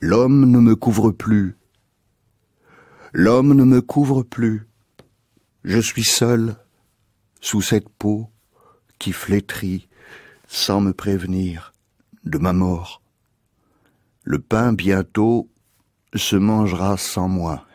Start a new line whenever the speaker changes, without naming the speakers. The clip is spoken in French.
L'homme ne me couvre plus. L'homme ne me couvre plus. Je suis seul sous cette peau qui flétrit sans me prévenir de ma mort. Le pain bientôt se mangera sans moi.